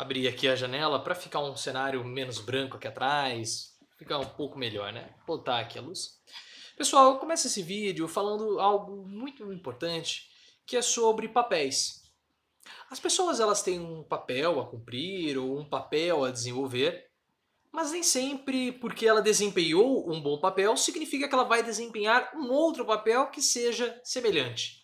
abrir aqui a janela para ficar um cenário menos branco aqui atrás, ficar um pouco melhor, né? Botar aqui a luz. Pessoal, eu começo esse vídeo falando algo muito importante, que é sobre papéis. As pessoas elas têm um papel a cumprir ou um papel a desenvolver, mas nem sempre porque ela desempenhou um bom papel significa que ela vai desempenhar um outro papel que seja semelhante.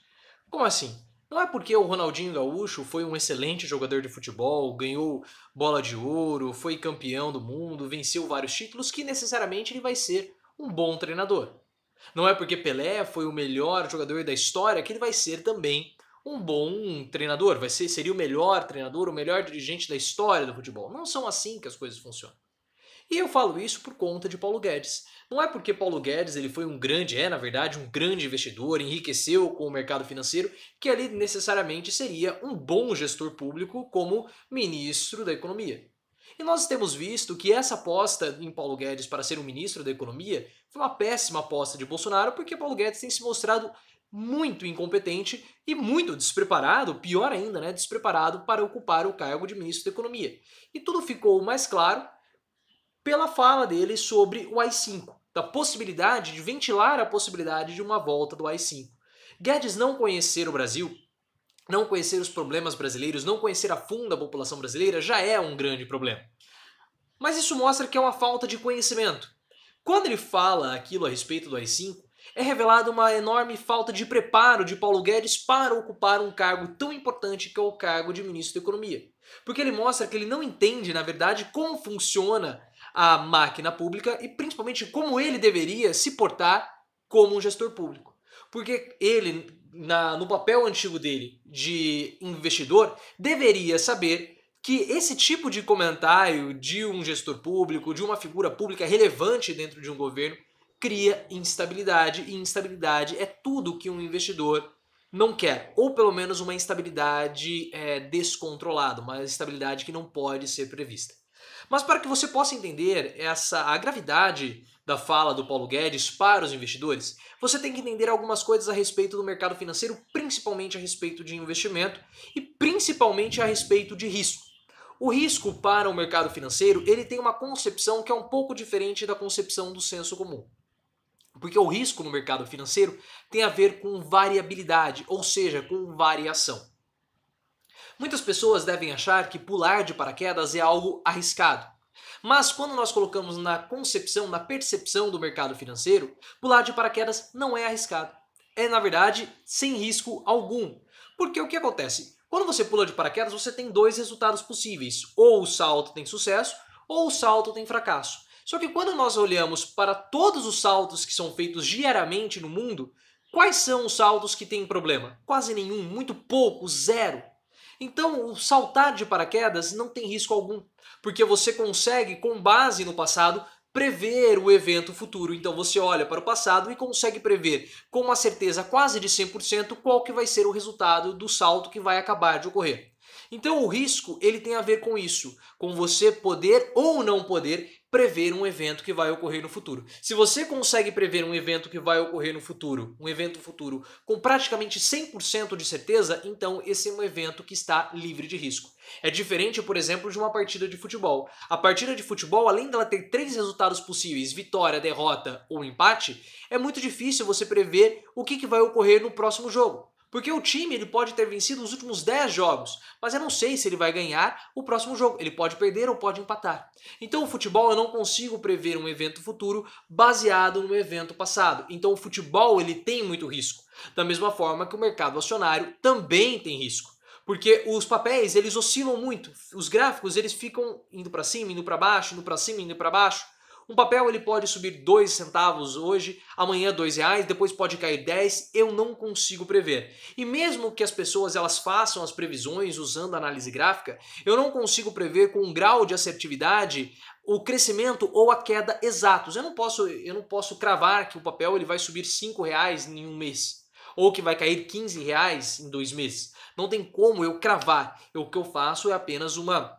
Como assim? Não é porque o Ronaldinho Gaúcho foi um excelente jogador de futebol, ganhou bola de ouro, foi campeão do mundo, venceu vários títulos, que necessariamente ele vai ser um bom treinador. Não é porque Pelé foi o melhor jogador da história que ele vai ser também um bom treinador, vai ser, seria o melhor treinador, o melhor dirigente da história do futebol. Não são assim que as coisas funcionam. E eu falo isso por conta de Paulo Guedes. Não é porque Paulo Guedes ele foi um grande, é na verdade, um grande investidor, enriqueceu com o mercado financeiro, que ele necessariamente seria um bom gestor público como ministro da Economia. E nós temos visto que essa aposta em Paulo Guedes para ser um ministro da Economia foi uma péssima aposta de Bolsonaro, porque Paulo Guedes tem se mostrado muito incompetente e muito despreparado, pior ainda, né, despreparado para ocupar o cargo de ministro da Economia. E tudo ficou mais claro pela fala dele sobre o AI-5, da possibilidade de ventilar a possibilidade de uma volta do AI-5. Guedes não conhecer o Brasil, não conhecer os problemas brasileiros, não conhecer a fundo a população brasileira já é um grande problema. Mas isso mostra que é uma falta de conhecimento. Quando ele fala aquilo a respeito do AI-5, é revelada uma enorme falta de preparo de Paulo Guedes para ocupar um cargo tão importante que é o cargo de ministro da Economia. Porque ele mostra que ele não entende, na verdade, como funciona a máquina pública e principalmente como ele deveria se portar como um gestor público. Porque ele, na, no papel antigo dele de investidor, deveria saber que esse tipo de comentário de um gestor público, de uma figura pública relevante dentro de um governo, cria instabilidade, e instabilidade é tudo que um investidor não quer, ou pelo menos uma instabilidade é, descontrolada, uma instabilidade que não pode ser prevista. Mas para que você possa entender essa a gravidade da fala do Paulo Guedes para os investidores, você tem que entender algumas coisas a respeito do mercado financeiro, principalmente a respeito de investimento e principalmente a respeito de risco. O risco para o mercado financeiro, ele tem uma concepção que é um pouco diferente da concepção do senso comum. Porque o risco no mercado financeiro tem a ver com variabilidade, ou seja, com variação. Muitas pessoas devem achar que pular de paraquedas é algo arriscado. Mas quando nós colocamos na concepção, na percepção do mercado financeiro, pular de paraquedas não é arriscado. É, na verdade, sem risco algum. Porque o que acontece? Quando você pula de paraquedas, você tem dois resultados possíveis. Ou o salto tem sucesso, ou o salto tem fracasso. Só que quando nós olhamos para todos os saltos que são feitos diariamente no mundo, quais são os saltos que têm problema? Quase nenhum, muito pouco, zero. Então, o saltar de paraquedas não tem risco algum, porque você consegue, com base no passado, prever o evento futuro. Então você olha para o passado e consegue prever com uma certeza quase de 100% qual que vai ser o resultado do salto que vai acabar de ocorrer. Então o risco ele tem a ver com isso, com você poder ou não poder prever um evento que vai ocorrer no futuro. Se você consegue prever um evento que vai ocorrer no futuro, um evento futuro com praticamente 100% de certeza, então esse é um evento que está livre de risco. É diferente, por exemplo, de uma partida de futebol. A partida de futebol, além dela ter três resultados possíveis, vitória, derrota ou empate, é muito difícil você prever o que, que vai ocorrer no próximo jogo. Porque o time ele pode ter vencido os últimos 10 jogos, mas eu não sei se ele vai ganhar o próximo jogo. Ele pode perder ou pode empatar. Então o futebol eu não consigo prever um evento futuro baseado no evento passado. Então o futebol ele tem muito risco. Da mesma forma que o mercado acionário também tem risco porque os papéis eles oscilam muito, os gráficos eles ficam indo para cima, indo para baixo, indo para cima, indo para baixo. Um papel ele pode subir dois centavos hoje, amanhã dois reais, depois pode cair 10, eu não consigo prever. E mesmo que as pessoas elas façam as previsões usando análise gráfica, eu não consigo prever com um grau de assertividade o crescimento ou a queda exatos. Eu não posso, eu não posso cravar que o papel ele vai subir 5 reais em um mês ou que vai cair 15 reais em dois meses. Não tem como eu cravar. O que eu faço é apenas uma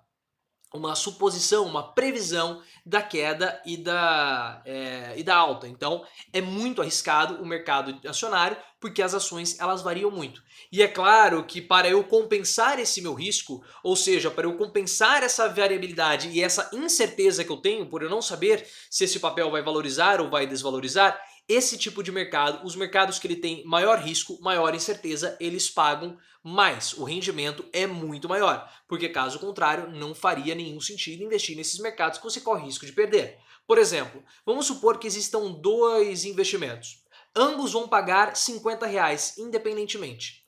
uma suposição, uma previsão da queda e da, é, e da alta. Então é muito arriscado o mercado acionário porque as ações elas variam muito. E é claro que para eu compensar esse meu risco, ou seja, para eu compensar essa variabilidade e essa incerteza que eu tenho por eu não saber se esse papel vai valorizar ou vai desvalorizar, esse tipo de mercado, os mercados que ele tem maior risco, maior incerteza, eles pagam mais. O rendimento é muito maior, porque caso contrário, não faria nenhum sentido investir nesses mercados que você corre risco de perder. Por exemplo, vamos supor que existam dois investimentos. Ambos vão pagar 50 reais independentemente.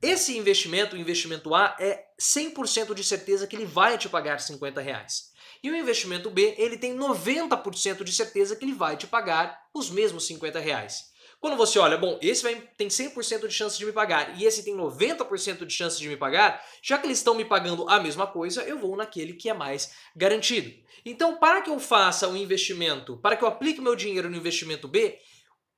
Esse investimento, o investimento A, é 100% de certeza que ele vai te pagar 50 reais. E o investimento B, ele tem 90% de certeza que ele vai te pagar os mesmos 50 reais. Quando você olha, bom, esse vai, tem 100% de chance de me pagar e esse tem 90% de chance de me pagar, já que eles estão me pagando a mesma coisa, eu vou naquele que é mais garantido. Então, para que eu faça o um investimento, para que eu aplique meu dinheiro no investimento B,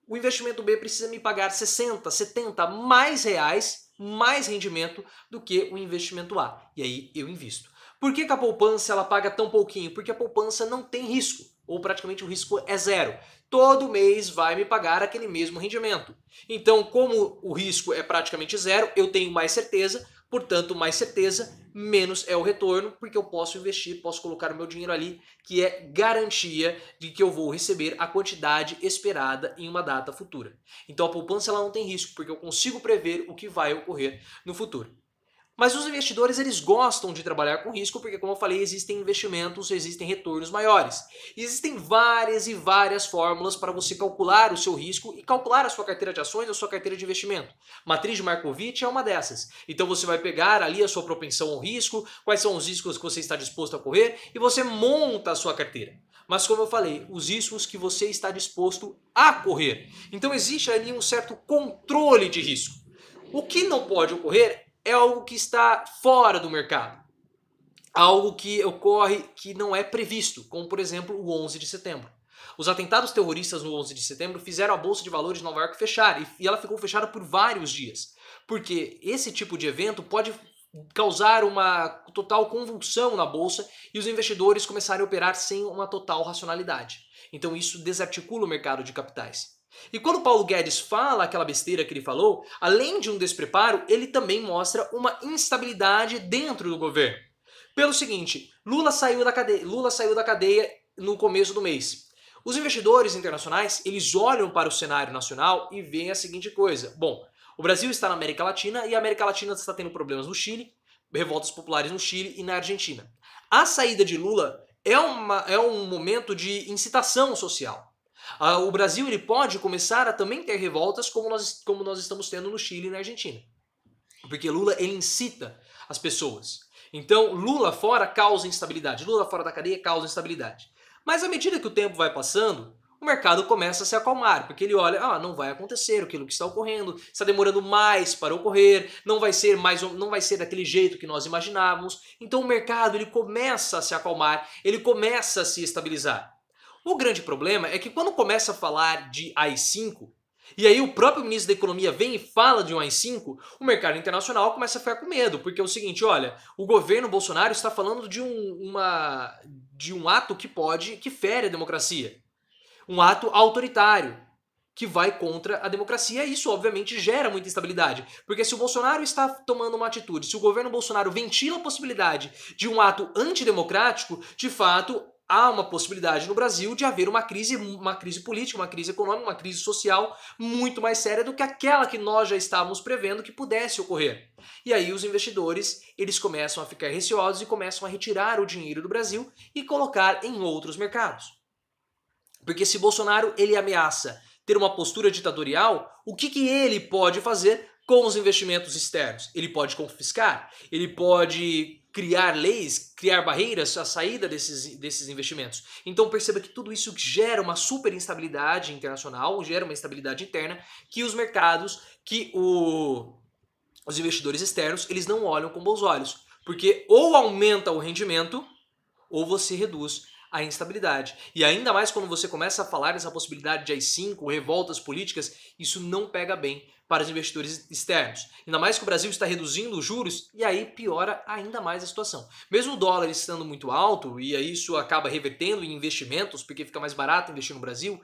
o investimento B precisa me pagar 60, 70 mais reais mais rendimento do que o investimento A. E aí eu invisto. Por que, que a poupança ela paga tão pouquinho? Porque a poupança não tem risco, ou praticamente o risco é zero. Todo mês vai me pagar aquele mesmo rendimento. Então, como o risco é praticamente zero, eu tenho mais certeza Portanto, mais certeza, menos é o retorno, porque eu posso investir, posso colocar o meu dinheiro ali, que é garantia de que eu vou receber a quantidade esperada em uma data futura. Então a poupança ela não tem risco, porque eu consigo prever o que vai ocorrer no futuro. Mas os investidores eles gostam de trabalhar com risco porque, como eu falei, existem investimentos, existem retornos maiores. E existem várias e várias fórmulas para você calcular o seu risco e calcular a sua carteira de ações, a sua carteira de investimento. Matriz de Markovic é uma dessas. Então você vai pegar ali a sua propensão ao risco, quais são os riscos que você está disposto a correr e você monta a sua carteira. Mas como eu falei, os riscos que você está disposto a correr. Então existe ali um certo controle de risco. O que não pode ocorrer é algo que está fora do mercado. Algo que ocorre que não é previsto, como por exemplo o 11 de setembro. Os atentados terroristas no 11 de setembro fizeram a bolsa de valores de Nova York fechar e ela ficou fechada por vários dias, porque esse tipo de evento pode causar uma total convulsão na bolsa e os investidores começarem a operar sem uma total racionalidade. Então isso desarticula o mercado de capitais. E quando Paulo Guedes fala aquela besteira que ele falou, além de um despreparo, ele também mostra uma instabilidade dentro do governo. Pelo seguinte, Lula saiu da cadeia, Lula saiu da cadeia no começo do mês. Os investidores internacionais, eles olham para o cenário nacional e veem a seguinte coisa: bom, o Brasil está na América Latina e a América Latina está tendo problemas no Chile, revoltas populares no Chile e na Argentina. A saída de Lula é, uma, é um momento de incitação social. Ah, o Brasil ele pode começar a também ter revoltas como nós, como nós estamos tendo no Chile e na Argentina. Porque Lula ele incita as pessoas. Então, Lula fora causa instabilidade. Lula fora da cadeia causa instabilidade. Mas à medida que o tempo vai passando, o mercado começa a se acalmar, porque ele olha, ah, não vai acontecer aquilo que está ocorrendo, está demorando mais para ocorrer, não vai ser mais, não vai ser daquele jeito que nós imaginávamos. Então o mercado ele começa a se acalmar, ele começa a se estabilizar. O grande problema é que quando começa a falar de AI-5, e aí o próprio ministro da Economia vem e fala de um AI-5, o mercado internacional começa a ficar com medo, porque é o seguinte, olha, o governo Bolsonaro está falando de um, uma, de um ato que pode, que fere a democracia. Um ato autoritário, que vai contra a democracia. E isso, obviamente, gera muita instabilidade. Porque se o Bolsonaro está tomando uma atitude, se o governo Bolsonaro ventila a possibilidade de um ato antidemocrático, de fato, há uma possibilidade no Brasil de haver uma crise, uma crise política, uma crise econômica, uma crise social muito mais séria do que aquela que nós já estávamos prevendo que pudesse ocorrer. E aí os investidores, eles começam a ficar receosos e começam a retirar o dinheiro do Brasil e colocar em outros mercados. Porque se Bolsonaro ele ameaça ter uma postura ditatorial, o que, que ele pode fazer com os investimentos externos? Ele pode confiscar, ele pode criar leis, criar barreiras à saída desses, desses investimentos. Então perceba que tudo isso gera uma super instabilidade internacional, gera uma instabilidade interna que os mercados, que o, os investidores externos, eles não olham com bons olhos. Porque ou aumenta o rendimento ou você reduz a instabilidade. E ainda mais quando você começa a falar dessa possibilidade de AI-5, revoltas políticas, isso não pega bem para os investidores externos. Ainda mais que o Brasil está reduzindo os juros e aí piora ainda mais a situação. Mesmo o dólar estando muito alto e aí isso acaba revertendo em investimentos, porque fica mais barato investir no Brasil,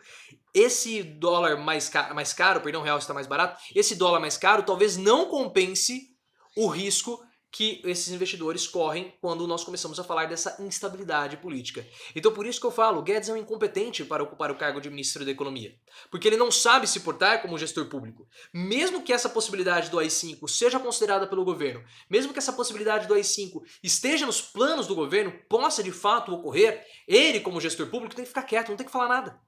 esse dólar mais, caro, mais caro, perdão, o real está mais barato, esse dólar mais caro talvez não compense o risco que esses investidores correm quando nós começamos a falar dessa instabilidade política. Então por isso que eu falo, Guedes é um incompetente para ocupar o cargo de ministro da Economia, porque ele não sabe se portar como gestor público. Mesmo que essa possibilidade do AI5 seja considerada pelo governo, mesmo que essa possibilidade do AI5 esteja nos planos do governo, possa de fato ocorrer, ele como gestor público tem que ficar quieto, não tem que falar nada.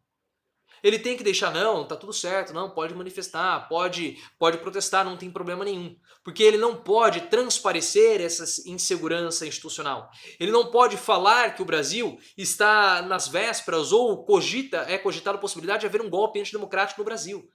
Ele tem que deixar, não, tá tudo certo, não, pode manifestar, pode, pode protestar, não tem problema nenhum. Porque ele não pode transparecer essa insegurança institucional. Ele não pode falar que o Brasil está nas vésperas ou cogita, é cogitada a possibilidade de haver um golpe antidemocrático no Brasil.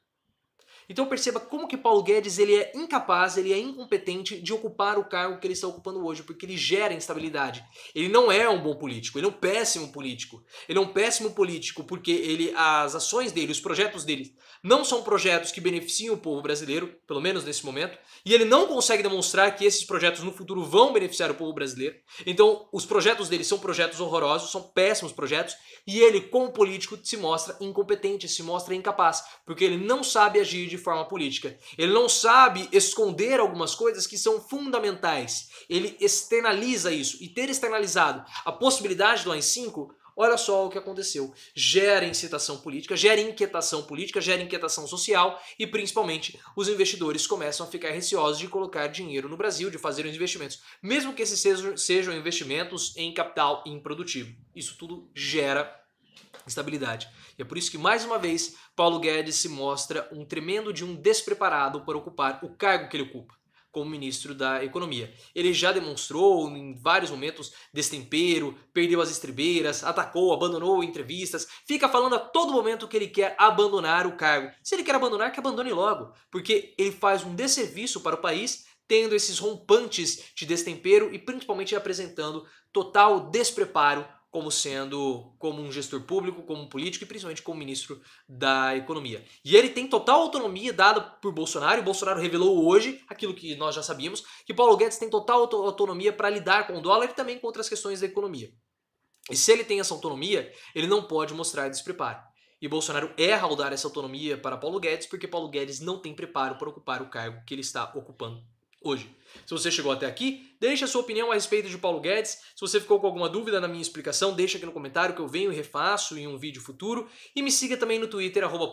Então perceba como que Paulo Guedes ele é incapaz, ele é incompetente de ocupar o cargo que ele está ocupando hoje, porque ele gera instabilidade. Ele não é um bom político, ele é um péssimo político. Ele é um péssimo político porque ele as ações dele, os projetos dele não são projetos que beneficiam o povo brasileiro, pelo menos nesse momento, e ele não consegue demonstrar que esses projetos no futuro vão beneficiar o povo brasileiro. Então, os projetos dele são projetos horrorosos, são péssimos projetos, e ele como político se mostra incompetente, se mostra incapaz, porque ele não sabe agir de forma política. Ele não sabe esconder algumas coisas que são fundamentais. Ele externaliza isso. E ter externalizado a possibilidade do AI-5 Olha só o que aconteceu. Gera incitação política, gera inquietação política, gera inquietação social e, principalmente, os investidores começam a ficar receosos de colocar dinheiro no Brasil, de fazer os investimentos, mesmo que esses sejam investimentos em capital improdutivo. Isso tudo gera estabilidade. E é por isso que, mais uma vez, Paulo Guedes se mostra um tremendo de um despreparado para ocupar o cargo que ele ocupa como ministro da Economia. Ele já demonstrou em vários momentos destempero, perdeu as estribeiras, atacou, abandonou entrevistas, fica falando a todo momento que ele quer abandonar o cargo. Se ele quer abandonar, que abandone logo, porque ele faz um desserviço para o país tendo esses rompantes de destempero e principalmente apresentando total despreparo como sendo como um gestor público, como um político e principalmente como ministro da economia. E ele tem total autonomia dada por Bolsonaro, e Bolsonaro revelou hoje aquilo que nós já sabíamos, que Paulo Guedes tem total autonomia para lidar com o dólar e também com outras questões da economia. E se ele tem essa autonomia, ele não pode mostrar despreparo. E Bolsonaro erra ao dar essa autonomia para Paulo Guedes, porque Paulo Guedes não tem preparo para ocupar o cargo que ele está ocupando hoje. Se você chegou até aqui, deixe a sua opinião a respeito de Paulo Guedes. Se você ficou com alguma dúvida na minha explicação, deixa aqui no comentário que eu venho e refaço em um vídeo futuro. E me siga também no Twitter, arroba